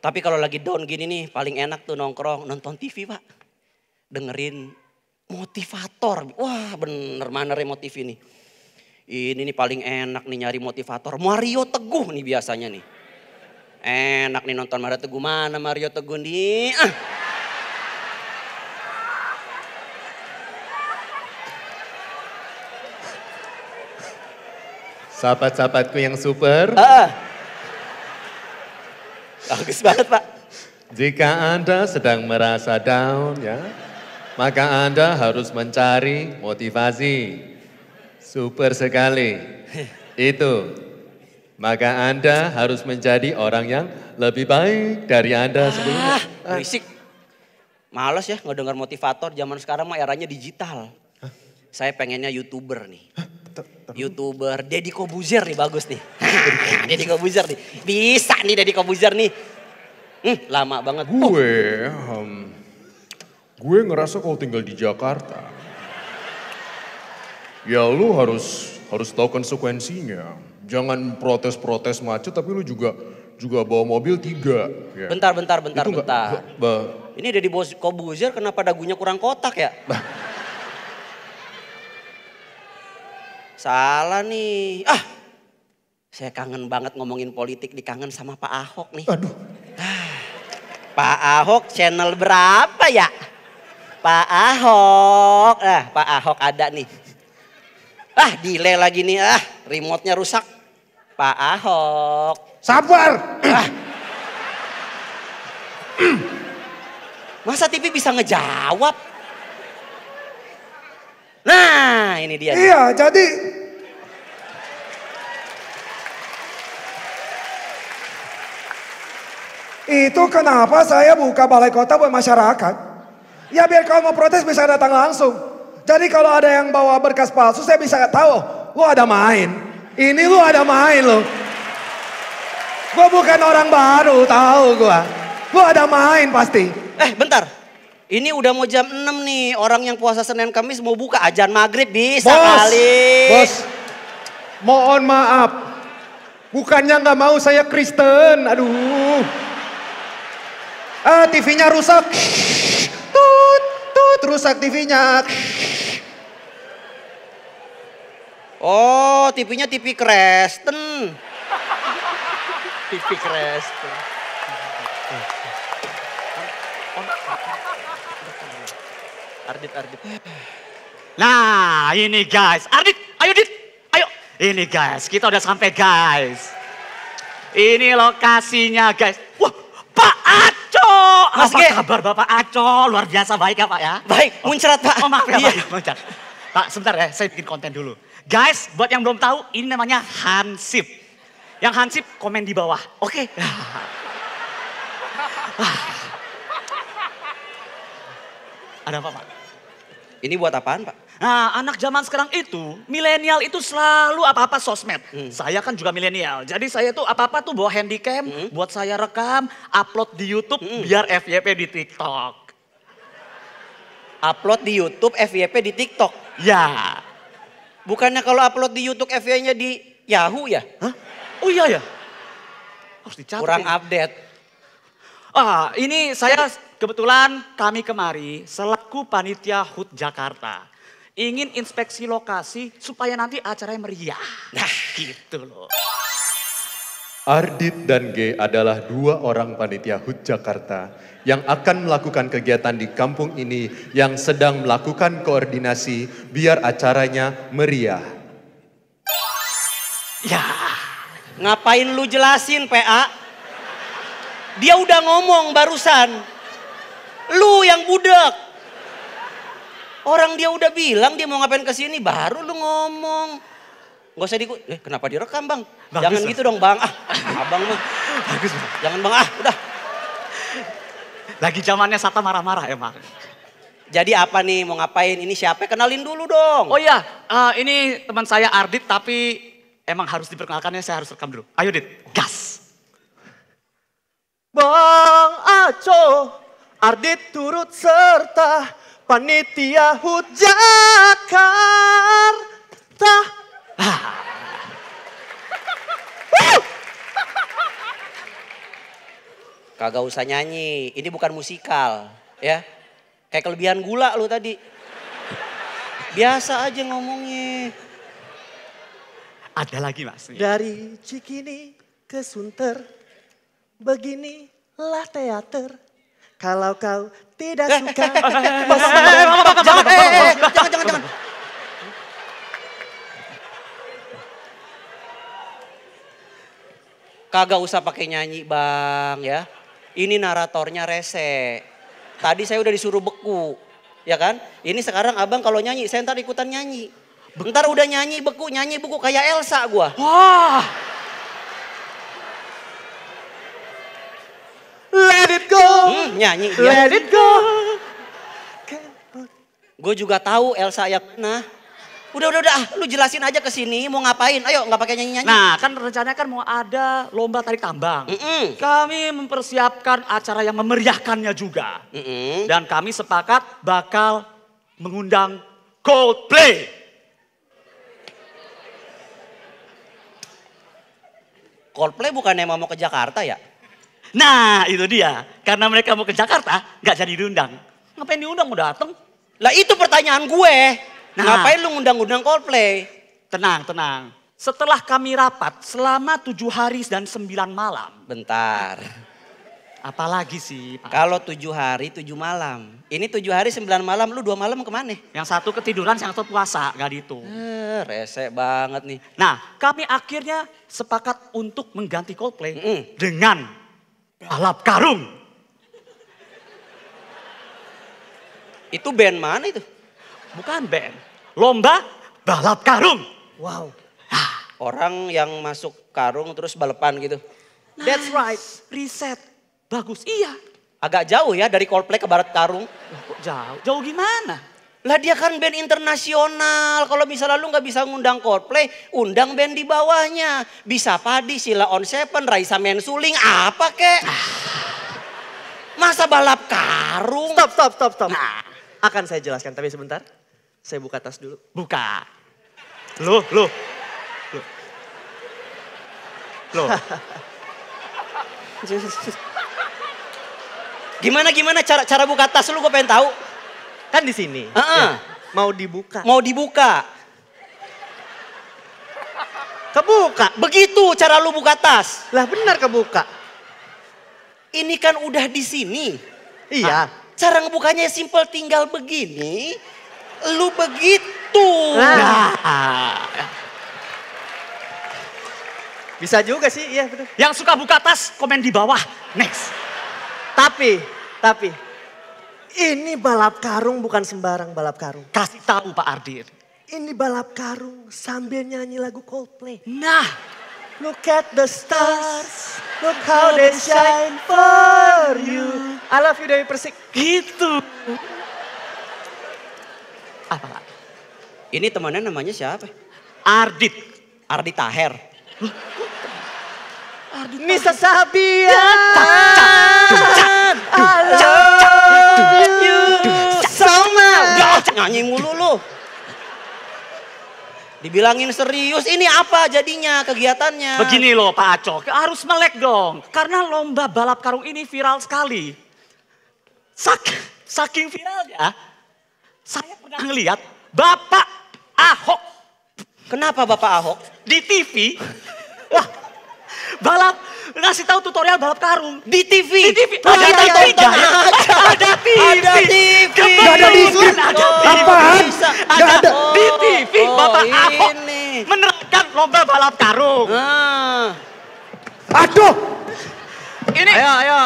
Tapi kalau lagi down gini nih paling enak tuh nongkrong nonton TV pak. Dengerin motivator. Wah bener mana remotif ini. Ini nih paling enak nih nyari motivator. Mario Teguh nih biasanya nih. Enak nih nonton Mario Teguh mana Mario Teguh nih. Ah. Sahabat-sahabatku yang super. Ah. ah. Bagus banget Pak. Jika Anda sedang merasa down ya, maka Anda harus mencari motivasi. Super sekali. Itu. Maka Anda harus menjadi orang yang lebih baik dari Anda ah, sebelumnya. Ah, berisik. Males ya ngedengar motivator zaman sekarang mah eranya digital. Saya pengennya YouTuber nih. Hah? Youtuber. Deddy Kobuzer nih bagus nih. Deddy Kobuzer nih. Bisa nih Deddy Kobuzer nih. Hmm, lama banget. Gue, um, gue ngerasa kalau tinggal di Jakarta, ya lu harus harus tahu konsekuensinya. Jangan protes-protes macet, tapi lu juga juga bawa mobil tiga. Ya. Bentar, bentar, bentar, Itu bentar. Gak, bah. Ini Deddy Kobuzer kenapa dagunya kurang kotak ya? Salah nih. Ah, saya kangen banget ngomongin politik, dikangen sama Pak Ahok nih. Aduh. Ah, Pak Ahok channel berapa ya? Pak Ahok, ah Pak Ahok ada nih. Ah, delay lagi nih, ah remote-nya rusak. Pak Ahok. Sabar. Ah. Masa TV bisa ngejawab? Nah, ini dia. Iya, dia. jadi Itu kenapa saya buka balai kota buat masyarakat. Ya biar kalau mau protes bisa datang langsung. Jadi kalau ada yang bawa berkas palsu saya bisa tahu. Lu ada main. Ini lu ada main lu. Gue bukan orang baru tahu gue. Gue ada main pasti. Eh bentar. Ini udah mau jam 6 nih, orang yang puasa Senin Kamis mau buka ajan maghrib bisa bos, kali. Bos, mohon maaf. Bukannya nggak mau saya Kristen, aduh. Ah, TV-nya rusak. Tut, tut, rusak TV-nya. Oh, TV-nya TV Kristen. TV Kristen. Ardit, Ardit. Nah, ini guys. Ardit, ayo Dit. Ayo. Ini guys, kita udah sampai guys. Ini lokasinya guys. Wah, Pak Aco. Mas Apa G. kabar Bapak Aco? Luar biasa baik ya Pak ya? Baik, oh. muncrat Pak. Oh maaf ya iya. Pak, Pak, sebentar ya, saya bikin konten dulu. Guys, buat yang belum tahu, ini namanya Hansip. Yang Hansip, komen di bawah. Oke. Okay. Ada apa Pak? Ini buat apaan Pak? Nah anak zaman sekarang itu, milenial itu selalu apa-apa sosmed. Hmm. Saya kan juga milenial, jadi saya tuh apa-apa tuh bawa handycam hmm. buat saya rekam, upload di Youtube hmm. biar FYP di TikTok. Upload di Youtube, FYP di TikTok? Ya. Bukannya kalau upload di Youtube FYP-nya di Yahoo ya? Hah? Oh iya ya? Harus dicatat. Kurang ya. update. Ah, ini saya kebetulan kami kemari selalu selaku panitia HUT Jakarta ingin inspeksi lokasi supaya nanti acaranya meriah. Nah gitu loh. Ardit dan G adalah dua orang panitia HUT Jakarta yang akan melakukan kegiatan di kampung ini yang sedang melakukan koordinasi biar acaranya meriah. Ya, ngapain lu jelasin PA? Dia udah ngomong barusan. Lu yang budek. Orang dia udah bilang dia mau ngapain ke sini baru lu ngomong. Gak usah diku, eh, kenapa direkam bang? Bagus, Jangan bang. gitu dong bang, ah abang mah. Bagus bang. Jangan bang, ah udah. Lagi zamannya Sata marah-marah ya emang. Jadi apa nih mau ngapain? Ini siapa? Kenalin dulu dong. Oh iya, uh, ini teman saya Ardit tapi emang harus diperkenalkan ya, saya harus rekam dulu. Ayo Dit, gas. Bang Aco, Ardit turut serta Panitia Hut Jakarta. Kagak usah nyanyi, ini bukan musikal ya. Kayak kelebihan gula lu tadi. Biasa aja ngomongnya. Ada lagi mas. Dari Cikini ke Sunter, beginilah teater. Kalau kau tidak suka. Jangan, jangan, jangan, Kagak usah pakai nyanyi bang ya. Ini naratornya rese. Tadi saya udah disuruh beku. Ya kan? Ini sekarang abang kalau nyanyi, saya ntar ikutan nyanyi. Bentar udah nyanyi beku, nyanyi beku kayak Elsa gua. Wah. nyanyi dia. Ya. Let it go. Gue juga tahu Elsa ya Nah, Udah, udah, udah. Ah, lu jelasin aja ke sini mau ngapain. Ayo, nggak pakai nyanyi-nyanyi. Nah, kan rencananya kan mau ada lomba tarik tambang. Mm -mm. Kami mempersiapkan acara yang memeriahkannya juga. Mm -mm. Dan kami sepakat bakal mengundang Coldplay. Coldplay bukannya mau ke Jakarta ya? Nah itu dia, karena mereka mau ke Jakarta nggak jadi diundang. Ngapain diundang mau datang? Lah itu pertanyaan gue. Nah, Ngapain lu ngundang-undang Coldplay? Tenang, tenang. Setelah kami rapat selama tujuh hari dan sembilan malam. Bentar. Apalagi sih? Pak? Kalau tujuh hari tujuh malam. Ini tujuh hari sembilan malam, lu dua malam kemana? Yang satu ketiduran, yang satu puasa, gak gitu. Eh, rese banget nih. Nah, kami akhirnya sepakat untuk mengganti Coldplay mm -hmm. dengan Balap karung. Itu band mana itu? Bukan band. Lomba balap karung. Wow. Ah. Orang yang masuk karung terus balapan gitu. Nice. That's right. Reset. Bagus. Iya. Agak jauh ya dari Coldplay ke Barat Karung. jauh? Jauh gimana? Lah dia kan band internasional. Kalau misalnya lu nggak bisa ngundang Coldplay, undang band di bawahnya. Bisa Padi, Sila On Seven, Raisa Mensuling, apa kek? Masa balap karung? Stop, stop, stop, stop. Nah. Akan saya jelaskan, tapi sebentar. Saya buka tas dulu. Buka. Lu, lu. Lu. Lu. gimana, gimana cara cara buka tas lu? Gue pengen tahu kan di sini. Uh -uh. Ya. Mau dibuka. Mau dibuka. Kebuka. Begitu cara lu buka tas. Lah benar kebuka. Ini kan udah di sini. Iya. Ah, cara ngebukanya simple tinggal begini. Lu begitu. Nah. nah. Bisa juga sih, iya betul. Yang suka buka tas komen di bawah. Next. Tapi, tapi ini balap karung bukan sembarang balap karung. Kasih tahu Pak Ardir. Ini balap karung sambil nyanyi lagu Coldplay. Nah, look at the stars, look how they shine for you. I love you Dewi Persik. Gitu. Apa? Ini temannya namanya siapa? Ardit. Ardit Taher. Ardit Nisa Sabian. Ardit. nyanyi mulu lu. Dibilangin serius, ini apa jadinya kegiatannya? Begini loh Pak Acok, harus melek dong. Karena lomba balap karung ini viral sekali. Sak, saking viralnya, saya pernah ngeliat Bapak Ahok. Kenapa Bapak Ahok? Di TV. Wah, balap ngasih tahu tutorial balap karung di TV. Di TV. Oh, iya, iya, iya. ada, ada, iya. Ada, ada TV. Ada TV. Gak ada di TV. Ada oh, Apaan? ada. Di TV. Bapak Ahok menerangkan lomba balap karung. Ah. Aduh. Ini. Ayo, ayo.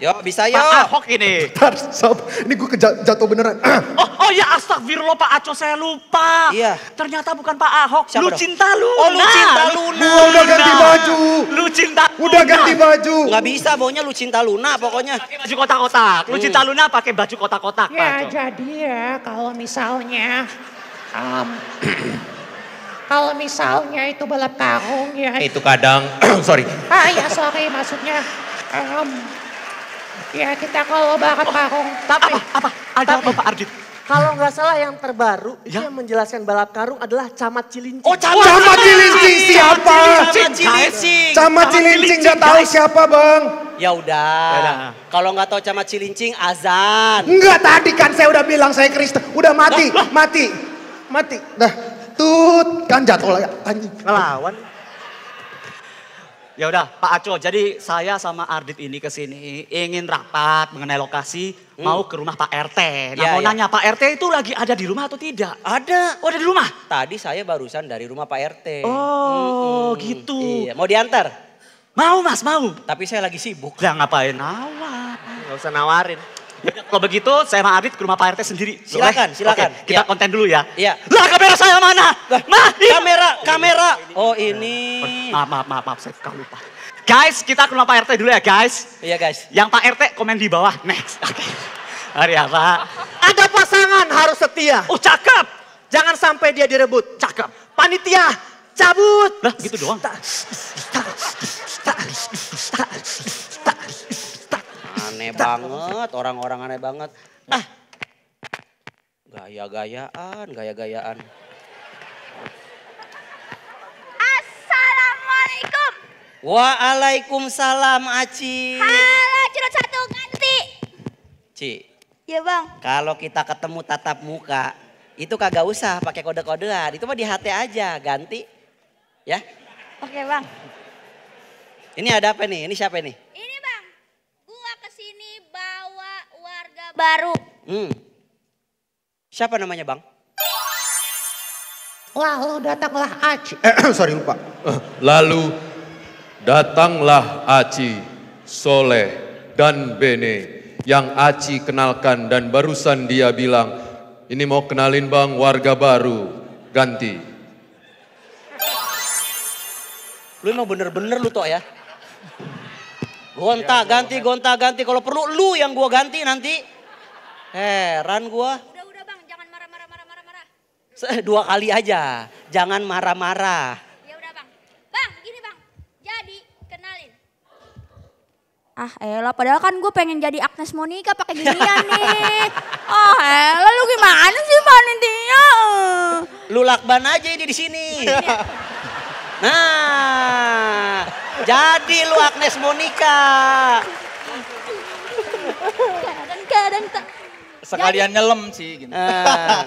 Yo bisa yo. Pak Ahok ini. Bentar, sob. Ini gue jatuh beneran. oh, oh ya astagfirullah Pak Aco saya lupa. Iya. Ternyata bukan Pak Ahok. Siapa lu dong? cinta lu. Oh lu cinta Luna. Gua udah ganti baju. Lu cinta Luna. Udah ganti baju. Gak bisa pokoknya lu cinta Luna pokoknya. Pake baju kotak-kotak. Lu cinta iya. Luna pakai baju kotak-kotak Pak Ya jadi ya kalau misalnya. Um, kalau misalnya itu balap karung ya. Itu kadang, sorry. Ah ya sorry maksudnya. Um, Ya kita kalau banget oh, karung. Tapi apa? apa? Ada tapi, Pak Ardit? Kalau nggak salah yang terbaru ya? itu yang menjelaskan balap karung adalah camat cilincing. Oh camat, camat cilincing siapa? Camat cilincing. Camat cilincing nggak tahu siapa bang? Ya, ya udah. Kalau nggak tahu camat cilincing azan. Enggak tadi kan saya udah bilang saya Kristen. Udah mati, mati, mati. Dah tut kan jatuh lagi ya. Ngelawan. Ya udah, Pak Aco. Jadi saya sama Ardit ini ke sini ingin rapat mengenai lokasi, hmm. mau ke rumah Pak RT. Nah, ya, mau ya. nanya Pak RT itu lagi ada di rumah atau tidak? Ada. Oh, ada di rumah. Tadi saya barusan dari rumah Pak RT. Oh, hmm. gitu. Iya, mau diantar? Mau, Mas, mau. Tapi saya lagi sibuk. Lah ngapain? Nawar. Enggak usah nawarin. Kalau begitu saya sama Adit ke rumah Pak RT sendiri. Silakan, silakan. Okay, kita ya. konten dulu ya. Iya. Lah kamera saya mana? Mah, ini. kamera, kamera. Oh ini. Maaf, maaf, maaf, maaf. saya kau lupa. Guys, kita ke rumah Pak RT dulu ya guys. Iya guys. Yang Pak RT komen di bawah. Next. Oke. Okay. Hari apa? Ada pasangan harus setia. Oh cakep. Jangan sampai dia direbut. Cakep. Panitia, cabut. Lah gitu doang. aneh banget, orang-orang aneh banget. Ah, gaya-gayaan, gaya-gayaan. Assalamualaikum. Waalaikumsalam, Aci. Halo, curut satu ganti. Ci. Iya, Bang. Kalau kita ketemu tatap muka, itu kagak usah pakai kode-kodean. Itu mah di hati aja, ganti. Ya. Oke, Bang. Ini ada apa nih? Ini siapa nih? Ini baru. Hmm. Siapa namanya bang? Lalu datanglah Aci. Eh, sorry lupa. Eh, lalu datanglah Aci, Soleh, dan Bene. Yang Aci kenalkan dan barusan dia bilang, ini mau kenalin bang warga baru, ganti. Lu emang bener-bener lu toh ya. Gonta ganti, gonta ganti. Kalau perlu lu yang gua ganti nanti. Heran gua. Udah udah Bang, jangan marah-marah marah-marah marah. Dua kali aja. Jangan marah-marah. Ya udah Bang. Bang, gini Bang. Jadi kenalin. Ah, elah padahal kan gue pengen jadi Agnes Monica pakai ginian nih. Oh, elah lu gimana sih panitia? Lu lakban aja ini di sini. Nah, jadi lu Agnes Monica. Kadang-kadang tak Sekalian jadi, nyelem sih gini. Gitu. Uh. Ah.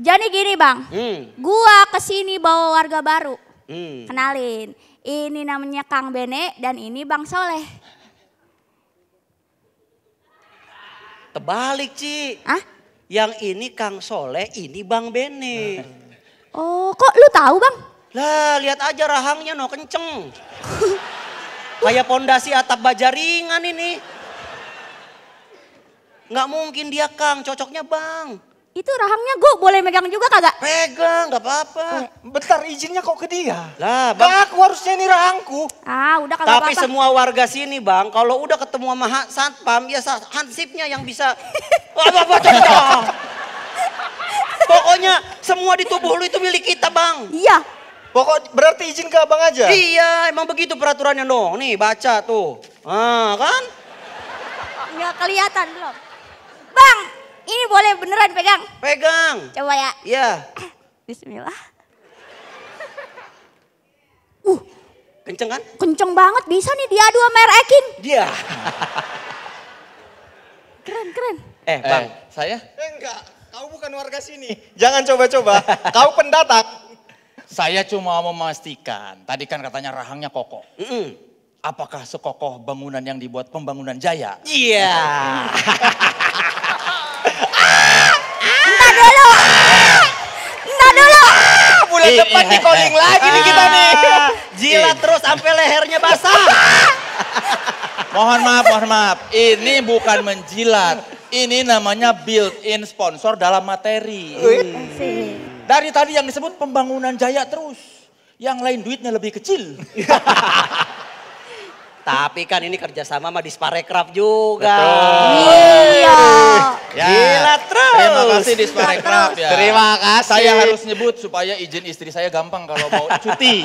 jadi gini bang, hmm. gua kesini bawa warga baru. Hmm. Kenalin, ini namanya Kang Bene dan ini Bang Soleh. Terbalik Ci. Ah? Yang ini Kang Soleh, ini Bang Bene. Oh, kok lu tahu Bang? Lah, lihat aja rahangnya no kenceng. Kayak pondasi atap bajaringan ini. Nggak mungkin dia Kang, cocoknya Bang. Itu rahangnya gue boleh megang juga kagak? Pegang, nggak apa-apa. Eh, bentar izinnya kok ke dia. Lah, bang. Gak, aku harusnya ini rahangku. Ah, udah kagak Tapi apa-apa. semua warga sini bang, kalau udah ketemu sama satpam, ya hansipnya yang bisa. apa-apa Pokoknya semua di tubuh lu itu milik kita bang. Iya. Pokok berarti izin ke abang aja? Iya, emang begitu peraturannya dong. Nih baca tuh. Ah, kan? Nggak kelihatan belum. Bang, ini boleh beneran pegang? Pegang. Coba ya. Iya. Bismillah. Uh, kenceng kan? Kenceng banget, bisa nih dia dua Ekin. Dia. keren, keren. Eh, eh Bang, eh. saya? enggak, kau bukan warga sini. Jangan coba-coba, kau pendatang. Saya cuma mau memastikan, tadi kan katanya rahangnya kokoh. Mm -mm. Apakah sekokoh bangunan yang dibuat pembangunan jaya? Iya. Yeah. Iya. Minggu depan di calling lagi nih kita nih. Jilat ah, iya. terus sampai lehernya basah. mohon maaf, mohon maaf. Ini bukan menjilat. Ini namanya built-in sponsor dalam materi. Dari tadi yang disebut pembangunan jaya terus. Yang lain duitnya lebih kecil. Tapi kan ini kerjasama sama Disparekraf juga. Betul. Iya. Ya. Gila terus. Terima kasih di Sparekraf ya. Terima kasih. Saya harus nyebut supaya izin istri saya gampang kalau mau cuti.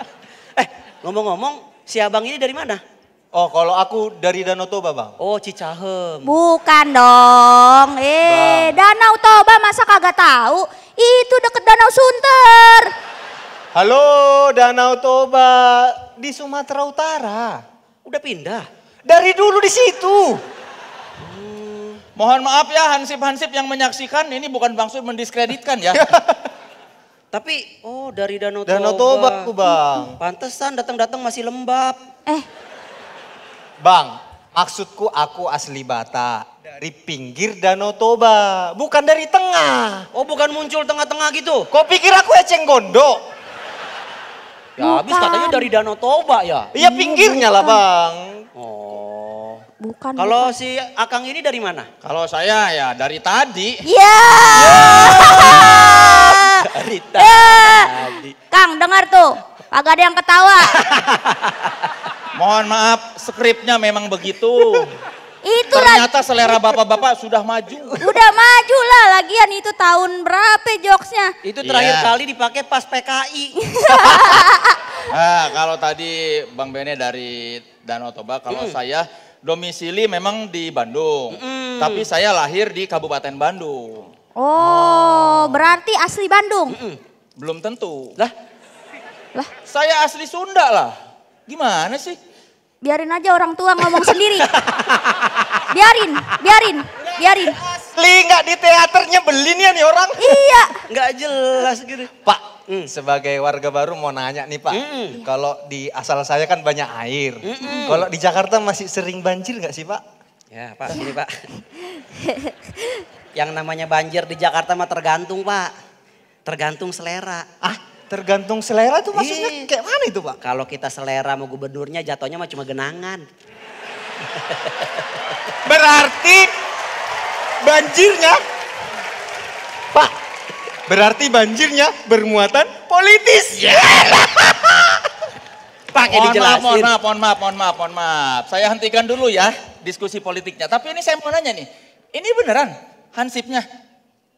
eh, ngomong-ngomong, si abang ini dari mana? Oh, kalau aku dari Danau Toba, Bang. Oh, Cicahem. Bukan dong. Eh, Danau Toba masa kagak tahu? Itu deket Danau Sunter. Halo, Danau Toba di Sumatera Utara. Udah pindah? Dari dulu di situ. Mohon maaf ya hansip-hansip yang menyaksikan ini bukan Bang mendiskreditkan ya. Tapi oh dari Danau Toba. Danau Toba, Bang. Hmm, pantesan datang-datang masih lembab. Eh. Bang, maksudku aku asli Bata dari pinggir Danau Toba, bukan dari tengah. Oh, bukan muncul tengah-tengah gitu. Kok pikir aku eceng gondok? Ya, habis katanya dari Danau Toba ya. Iya, iya pinggirnya lah, Bang. Bukan. Kalau si Akang ini dari mana? Kalau saya ya dari tadi. Iya. Yeah. Yeah. dari eh. tadi. Yeah. Kang dengar tuh, agak ada yang ketawa. Mohon maaf, skripnya memang begitu. Itu Ternyata selera bapak-bapak sudah maju. Sudah maju lah, lagian itu tahun berapa jokesnya? Itu terakhir yeah. kali dipakai pas PKI. nah, kalau tadi Bang Bene dari Danau Toba, kalau hmm. saya domisili memang di Bandung, mm. tapi saya lahir di Kabupaten Bandung. Oh, oh. berarti asli Bandung? Mm -mm. Belum tentu. Lah? Lah? Saya asli Sunda lah. Gimana sih? Biarin aja orang tua ngomong sendiri. biarin, biarin, biarin. Asli nggak di teaternya beli nih orang. Iya. Nggak jelas gitu. Pak, mm. sebagai warga baru mau nanya nih Pak, mm. kalau di asal saya kan banyak air, mm kalau di Jakarta masih sering banjir nggak sih Pak? Ya Pak, sini Pak. Yang namanya banjir di Jakarta mah tergantung Pak, tergantung selera. Ah, Tergantung selera tuh maksudnya Ih. kayak mana itu Pak? Kalau kita selera mau gubernurnya jatuhnya mah cuma genangan. Berarti banjirnya Pak Berarti banjirnya bermuatan politis. Yeah. Pakai mohon dijelasin. Maaf, mohon maaf, mohon maaf, mohon maaf, mohon maaf. Saya hentikan dulu ya diskusi politiknya. Tapi ini saya mau nanya nih. Ini beneran hansipnya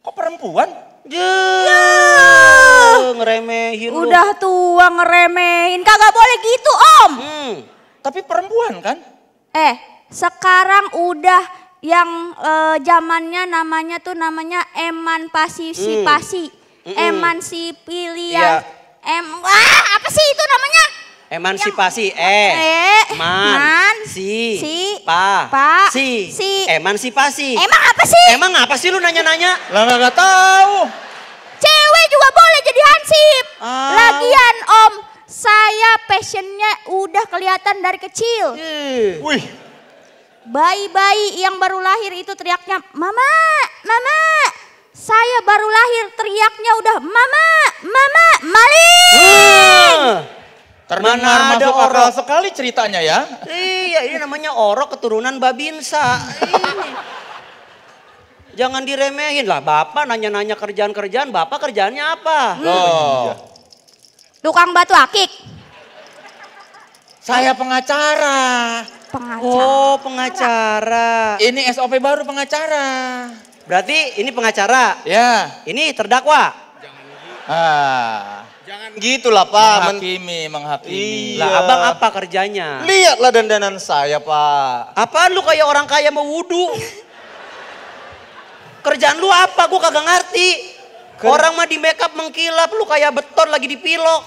kok perempuan? Juh, ya. ngeremehin Udah lu. tua ngeremehin, kagak boleh gitu om. Hmm. Tapi perempuan kan? Eh, sekarang udah yang e, zamannya namanya tuh namanya emansipasi, hmm. mm. emansipilian, iya. em, wah apa sih itu namanya? Emansipasi, yang, eh, e, man, man, si, si, pa, pa, si, si, emansipasi. Emang apa sih? Emang apa sih lu nanya-nanya? Lah nggak tahu. Cewek juga boleh jadi hansip. Ah. Lagian om, saya passionnya udah kelihatan dari kecil. Yeah. Wih, Bayi-bayi yang baru lahir itu teriaknya, "Mama, mama." Saya baru lahir teriaknya udah, "Mama, mama, maling." Uh, terdengar Mana ada orang orok. sekali ceritanya ya. Iya, ini namanya orok keturunan Babinsa. Jangan diremehin lah, Bapak nanya-nanya kerjaan-kerjaan, Bapak kerjaannya apa? Hmm. Oh. Iya. Tukang batu akik. Saya pengacara pengacara. Oh, pengacara. Ini SOP baru pengacara. Berarti ini pengacara. Ya. Ini terdakwa. Jangan gitu. Ah. Jangan gitu lah Pak. Menghakimi, menghakimi. Iya. Lah abang apa kerjanya? Lihatlah dandanan saya Pak. Apaan lu kayak orang kaya mau wudhu? Kerjaan lu apa? Gue kagak ngerti. Ker orang mah di makeup mengkilap, lu kayak beton lagi di pilok.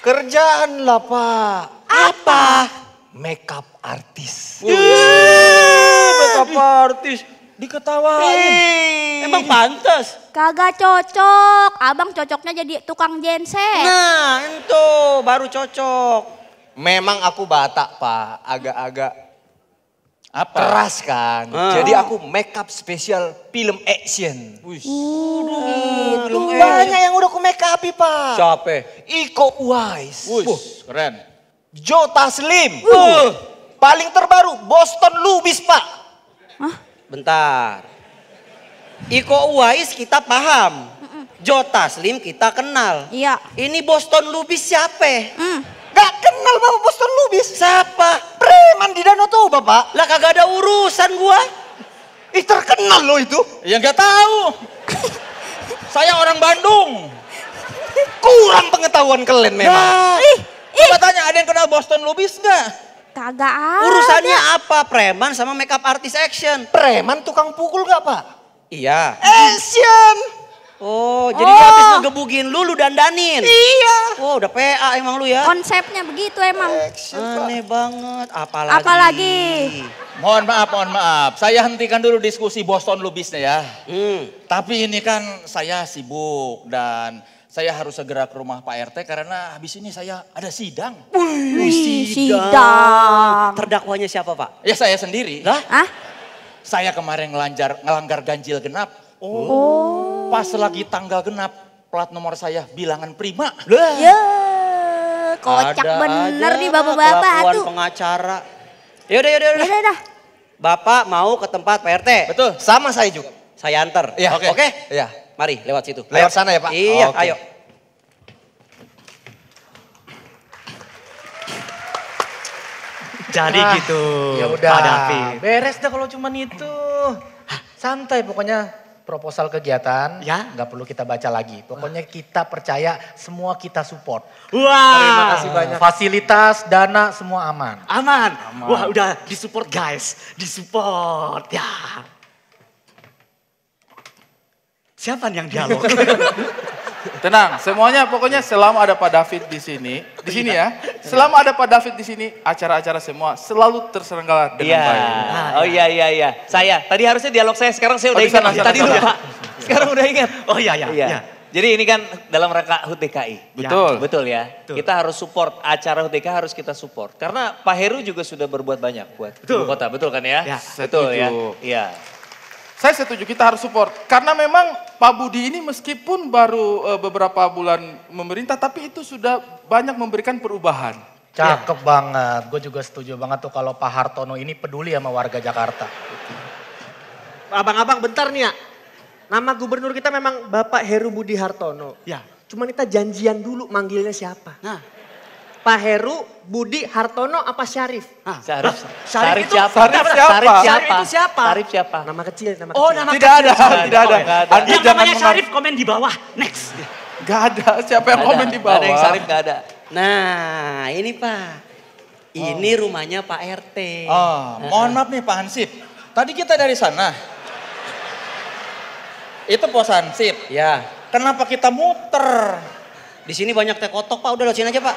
Kerjaan lah Pak. apa? makeup artis. makeup artis. Diketawain. Hei. Emang pantas. Kagak cocok. Abang cocoknya jadi tukang genset. Nah, itu baru cocok. Memang aku batak, Pak. Agak-agak apa? Keras kan. Ah. Jadi aku makeup spesial film action. Wih. Gitu. Banyak yang udah aku make up Pak. Siapa? Iko Uwais. Wih, keren. Joe Taslim. Uh. uh. Paling terbaru Boston Lubis, Pak. Hah? Bentar. Iko Uwais kita paham. Joe Taslim kita kenal. Iya. Ini Boston Lubis siapa? Mm. Gak kenal Bapak Boston Lubis. Siapa? Preman di Danau Toba, Pak. Lah kagak ada urusan gua. Ih terkenal loh itu. Ya gak tahu. Saya orang Bandung. Kurang pengetahuan kalian memang. Nah. Ih. Ih. Coba tanya, ada yang kenal Boston Lubis nggak? Kagak ada. Urusannya apa? Preman sama makeup artist action. Preman tukang pukul nggak Pak? Iya. Action! Oh, jadi oh. habis ngegebugin lu, lu dandanin? Iya. Oh, udah PA emang lu ya? Konsepnya begitu emang. Action, Aneh Pak. banget, apalagi. Apalagi. Mohon maaf, mohon maaf. Saya hentikan dulu diskusi Boston Lubisnya ya. Hmm. Tapi ini kan saya sibuk dan saya harus segera ke rumah Pak RT karena habis ini saya ada sidang. Wih, Wih sidang. sidang. Terdakwanya siapa Pak? Ya saya sendiri. Lah? Hah? Saya kemarin ngelanjar, ngelanggar ganjil genap. Oh. oh. Pas lagi tanggal genap, plat nomor saya bilangan prima. Lah. Ya, kocak ada bener nih bapak-bapak tuh. pengacara. Yaudah, yaudah, yaudah. Yaudah, yaudah. Bapak mau ke tempat Pak RT? Betul. Sama saya juga. Saya antar. Ya, oke. Okay. Okay? Ya. Mari lewat situ. Lewat lewat sana ya Pak? Iya, okay. ayo. Jadi ah, gitu. Ya udah. Beres dah kalau cuman itu. Santai pokoknya proposal kegiatan ya nggak perlu kita baca lagi. Pokoknya kita percaya semua kita support. Wah. Terima kasih banyak. Fasilitas, dana semua aman. Aman. aman. Wah, udah disupport guys. Disupport ya siapa yang dialog? Tenang, semuanya pokoknya selama ada Pak David di sini, di sini ya. Selama ada Pak David di sini, acara-acara semua selalu terselenggara dengan iya. baik. Ah, iya. Oh iya iya iya. Saya tadi harusnya dialog saya sekarang saya udah oh, ingat. Sana, tadi sana. lupa. Sekarang udah ingat. Oh iya iya. iya. iya. Jadi ini kan dalam rangka HUT DKI. Betul. Ya, betul ya. Betul. Kita harus support acara HUT DKI harus kita support karena Pak Heru juga sudah berbuat banyak buat betul. kota, betul kan ya? ya betul ya. Iya. Saya setuju kita harus support karena memang Pak Budi ini meskipun baru e, beberapa bulan memerintah tapi itu sudah banyak memberikan perubahan. Cakep ya. banget. Gue juga setuju banget tuh kalau Pak Hartono ini peduli sama warga Jakarta. Abang-abang bentar nih ya. Nama gubernur kita memang Bapak Heru Budi Hartono. Ya. Cuman kita janjian dulu manggilnya siapa. Nah. Pak Heru, Budi Hartono apa Syarif? Ah. Syarif. Syarif, siapa? Syarif siapa? Syarif siapa? Syarif itu siapa? Syarif siapa? Nama kecil, nama oh, kecil. Oh, nama tidak kecil. Ada, Syarif. tidak ada, tidak oh, ada. yang jangan namanya Syarif komen di bawah. Next. Gak ada, siapa yang gak komen ada. di bawah? Gak ada yang Syarif, gak ada. Nah, ini Pak. Ini oh. rumahnya Pak RT. Oh, ah, mohon maaf nih Pak Hansip. Tadi kita dari sana. Itu pos Hansip. Ya. Kenapa kita muter? Di sini banyak teh kotok Pak, udah lo sini aja Pak.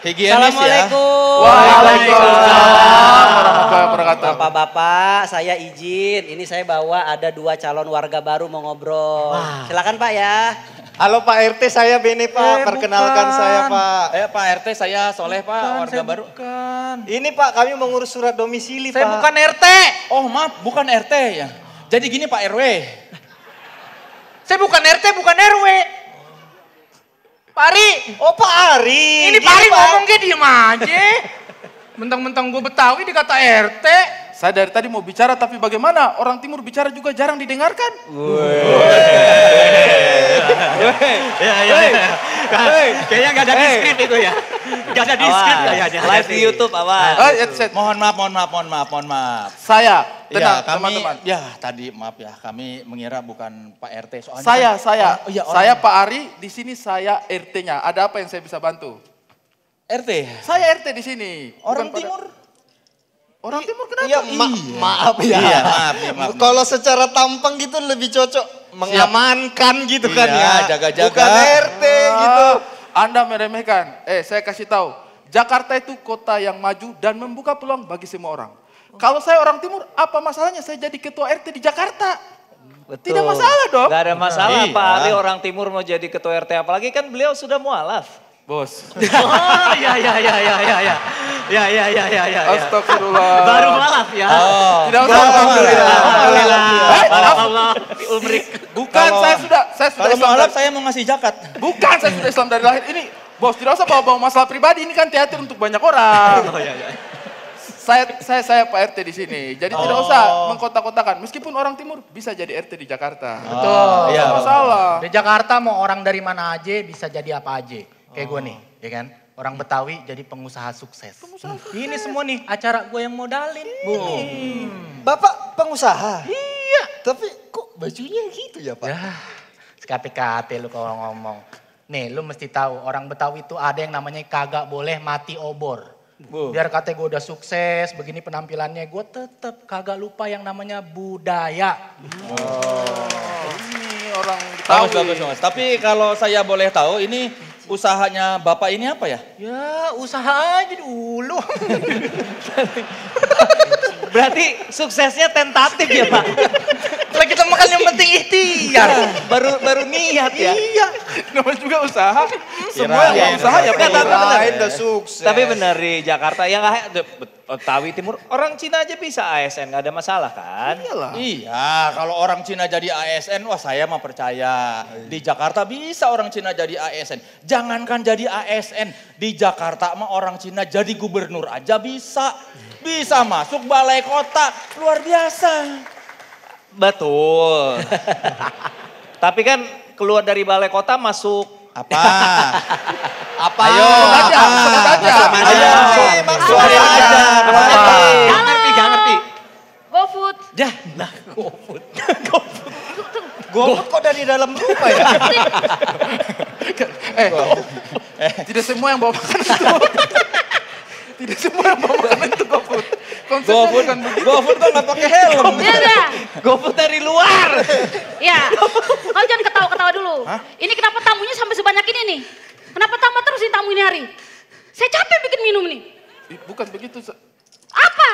Higienis ya. Assalamualaikum. Ya. Waalaikumsalam Waalaikumsalam. wabarakatuh. Bapak-bapak, saya izin. Ini saya bawa ada dua calon warga baru mau ngobrol. Wah. Silakan Pak ya. Halo Pak RT, saya Beni Pak. Eh, Perkenalkan bukan. saya Pak. Eh Pak RT, saya Soleh Pak, bukan, warga baru. Bukan. Ini Pak, kami mengurus surat domisili saya Pak. Saya bukan RT. Oh maaf, bukan RT ya. Jadi gini Pak RW. saya bukan RT, bukan RW. Pari. Ari. Oh Pak Ari. Ini Pak ngomong kayak diem aja. Mentang-mentang gue Betawi dikata RT. Saya dari tadi mau bicara tapi bagaimana? Orang timur bicara juga jarang didengarkan. Wee. Wee. Iya, iya. iya. Kayaknya nggak ada di script itu ya. Nggak ada di script kayaknya. Live di YouTube apa? Oh, iya, mohon maaf, mohon maaf, mohon maaf, mohon maaf. Saya Tenang, iya, ya, kami, teman-teman. Ya, tadi maaf ya, kami mengira bukan Pak RT soalnya. Saya, kan, saya. Oh, oh saya Pak Ari, di sini saya RT-nya. Ada apa yang saya bisa bantu? RT? Saya RT di sini. Orang bukan Timur? Pada... Orang timur kenapa? Iya, ma iya. maaf ya. Iya, maaf, ya, maaf. Kalau secara tampang gitu lebih cocok mengamankan Siap. gitu kan iya, kan ya. jaga-jaga. Bukan RT ah. gitu. Anda meremehkan. Eh, saya kasih tahu. Jakarta itu kota yang maju dan membuka peluang bagi semua orang. Kalau saya orang timur, apa masalahnya saya jadi ketua RT di Jakarta? Betul. Tidak masalah dong. Tidak ada masalah iya. Pak Ali orang timur mau jadi ketua RT apalagi kan beliau sudah mualaf. Bos. oh ya, ya, ya, ya. ya. Ya, ya, ya, ya, ya. Astagfirullah. Baru malas ya. Oh. Tidak usah alhamdulillah. Alhamdulillah. Alhamdulillah. Di Bukan, saya sudah saya sudah Kalau mualaf saya mau ngasih jaket. Bukan, saya sudah Islam dari lahir. Ini Bos, tidak usah bawa-bawa masalah pribadi. Ini kan teater untuk banyak orang. Oh, ya. iya. Saya, saya, saya Pak RT di sini. Jadi oh. tidak usah mengkotak-kotakan. Meskipun orang timur bisa jadi RT di Jakarta. Oh, Betul. Iya, masalah. Di Jakarta mau orang dari mana aja bisa jadi apa aja. Kayak oh. gue nih, ya kan? Orang Betawi jadi pengusaha sukses. Pengusaha hmm. sukses. Ini semua nih acara gue yang modalin. Hmm. Bapak pengusaha? Iya. Tapi kok bajunya gitu ya Pak? Ya, sekate-kate lu kalau ngomong. Nih lu mesti tahu orang Betawi itu ada yang namanya kagak boleh mati obor. Bu. Biar kata gue udah sukses, begini penampilannya, gue tetap kagak lupa yang namanya budaya. Oh. oh. Ini orang Betawi. Bagus, bagus, bagus. Tapi kalau saya boleh tahu ini usahanya Bapak ini apa ya? Ya usaha aja dulu. Berarti suksesnya tentatif ya Pak? penting ikhtiar. baru baru niat ya. Iya. Namanya juga usaha. Semua yang ya. usaha ya pengen. Lain udah sukses. Tapi benar di Jakarta ya yang Betawi Timur, orang Cina aja bisa ASN, gak ada masalah kan? Iyalah. Iya, kalau orang Cina jadi ASN, wah saya mah percaya. Di Jakarta bisa orang Cina jadi ASN. Jangankan jadi ASN, di Jakarta mah orang Cina jadi gubernur aja bisa. Bisa masuk balai kota, luar biasa. Betul. Tapi kan keluar dari balai kota masuk apa? apa? Ayo, apa? Ayo, ayo, ayo aja. ayo ngerti, gak ngerti. GoFood. Ya, nah GoFood. GoFood. GoFood kok dari dalam rumah ya? Eh, eh, tidak semua yang bawa makan itu. tidak semua yang bawa makan itu GoFood konsepnya kan bukan begitu. GoFood tuh gak pakai helm? Iya gak? Iya. GoFood dari luar. Iya. Kau jangan ketawa-ketawa dulu. Hah? Ini kenapa tamunya sampai sebanyak ini nih? Kenapa tambah terus nih tamu ini hari? Saya capek bikin minum nih. Bukan begitu. Apa?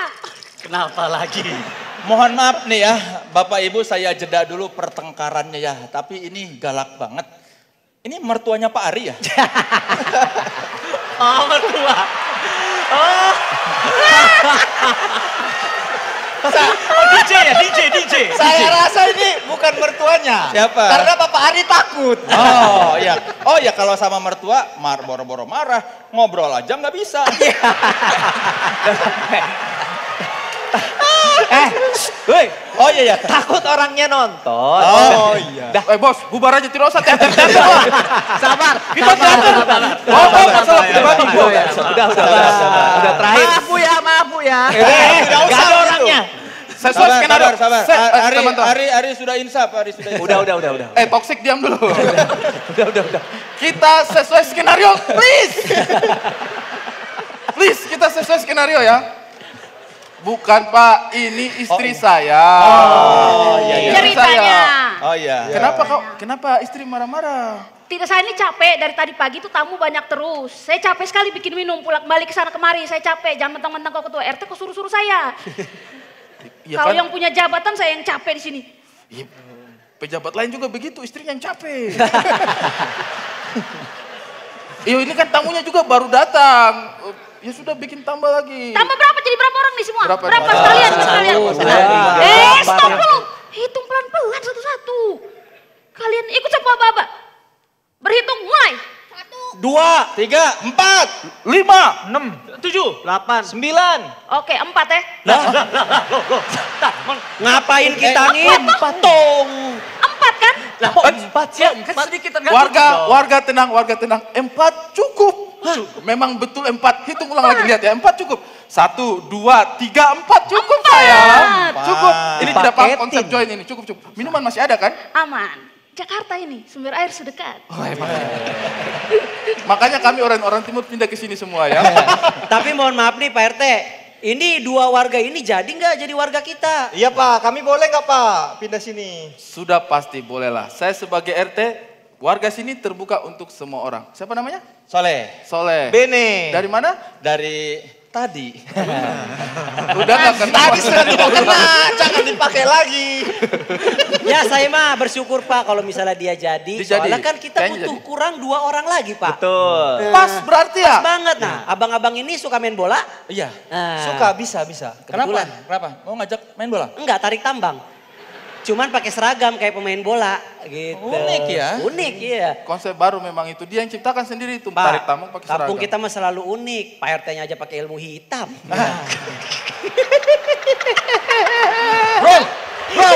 Kenapa lagi? Mohon maaf nih ya, Bapak Ibu saya jeda dulu pertengkarannya ya. Tapi ini galak banget. Ini mertuanya Pak Ari ya? oh mertua. Oh. oh DJ ya, DJ, DJ. Saya DJ. rasa ini bukan mertuanya. Siapa? Karena Bapak Ari takut. Oh ya, oh ya kalau sama mertua mar boro-boro marah, ngobrol aja nggak bisa. Eh, eh, woi. Oh iya ya. Takut orangnya nonton. Oh iya. Dah. Eh bos, bubar aja tirosan ya. sabar. Kita sabar. Oh, oh, masalah pribadi gua. Sudah, sudah, sudah, Udah terakhir. Maaf Bu ya, maaf Bu ya. Eh, enggak eh, ada gitu. orangnya. Sesuai sabar, skenario. Sabar, sabar. Eh, eh, Ari, Ari, Ari sudah insaf, Ari sudah insaf. Udah, udah, udah, udah. Eh, toksik diam dulu. udah, udah, udah. Kita sesuai skenario, please. please, kita sesuai skenario ya. Bukan Pak, ini istri oh. Iya. saya. Oh, iya, iya. Ceritanya. Oh iya. Kenapa kau? Kenapa istri marah-marah? Tidak saya ini capek dari tadi pagi itu tamu banyak terus. Saya capek sekali bikin minum pulak balik ke sana kemari. Saya capek. Jangan mentang-mentang kau ketua RT kau suruh-suruh saya. ya Kalau kan? yang punya jabatan saya yang capek di sini. Ya, pejabat lain juga begitu, istrinya yang capek. Iya ini kan tamunya juga baru datang. Ya sudah bikin tambah lagi. Tambah berapa? Jadi berapa orang nih semua? Berapa? Berapa sekalian? sekalian. eh, stop dulu. Hitung pelan-pelan satu-satu. Kalian ikut sama apa Berhitung mulai. Satu. Dua. Tiga. Empat. Lima. Enam. Tujuh. Delapan. Sembilan. Oke, empat ya. Ngapain kita eh, nih? Potong kan? Lah empat, kan- empat sih? Kan sedikit enggak Warga, cukup warga tenang, warga tenang. Empat cukup. cukup. Memang betul empat. Hitung ulang lagi lihat ya. Empat cukup. Satu, dua, tiga, empat. Cukup empat. sayang. Cukup. Ini tidak paham konsep join ini. Cukup, cukup. Minuman masih ada kan? Aman. Jakarta ini, sumber air sedekat. Oh, emang. Makanya kami orang-orang timur pindah ke sini semua ya. Tapi mohon maaf nih Pak RT, ini dua warga ini jadi nggak jadi warga kita? Iya Pak, kami boleh nggak Pak pindah sini? Sudah pasti bolehlah. Saya sebagai RT, warga sini terbuka untuk semua orang. Siapa namanya? Soleh. Soleh. Bene. Dari mana? Dari tadi. Udah gak kena. Tadi sudah tidak kena, jangan dipakai lagi. ya saya mah bersyukur Pak kalau misalnya dia jadi. Dijadi. Soalnya kan kita Kayaknya butuh jadi. kurang dua orang lagi Pak. Betul. Pas berarti ya. Pas banget nah. Iya. Abang-abang ini suka main bola? Iya. Nah. Suka, bisa, bisa. Kebetulan. Kenapa? Kenapa? Mau ngajak main bola? Enggak, tarik tambang. Cuman pakai seragam kayak pemain bola gitu. Unik ya. Unik ya. Konsep baru memang itu dia yang ciptakan sendiri itu Pak, tarik tamu pakai seragam. Kampung kita mah selalu unik. Pak RT-nya aja pakai ilmu hitam. Nah. Bro, bro.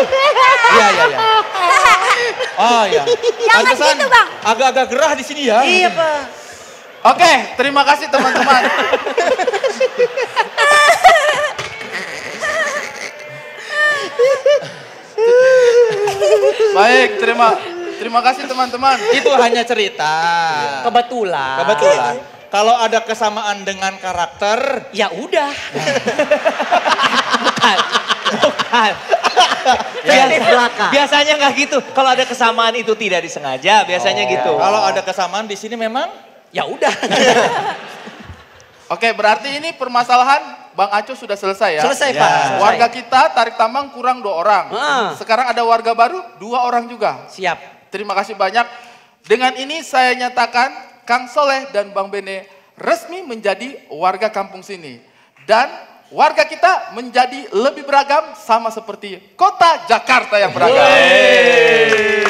Iya, iya, iya. Oh iya. Yang bang. Agak-agak gerah di sini ya. Iya pak. Oke, terima kasih teman-teman. Baik, terima terima kasih teman-teman. Itu hanya cerita. Iya. Kebetulan. Kebetulan. Kalau ada kesamaan dengan karakter, ya udah. bukan, bukan. Biasanya, biasanya nggak gitu. Kalau ada kesamaan itu tidak disengaja, biasanya oh. gitu. Iya. Kalau ada kesamaan di sini memang, ya udah. Oke, berarti ini permasalahan Bang Aco sudah selesai ya? Selesai ya. Pak. Warga kita tarik tambang kurang dua orang. Ah. Sekarang ada warga baru dua orang juga. Siap. Terima kasih banyak. Dengan ini saya nyatakan Kang Soleh dan Bang Bene resmi menjadi warga kampung sini. Dan warga kita menjadi lebih beragam sama seperti kota Jakarta yang beragam. Yeay.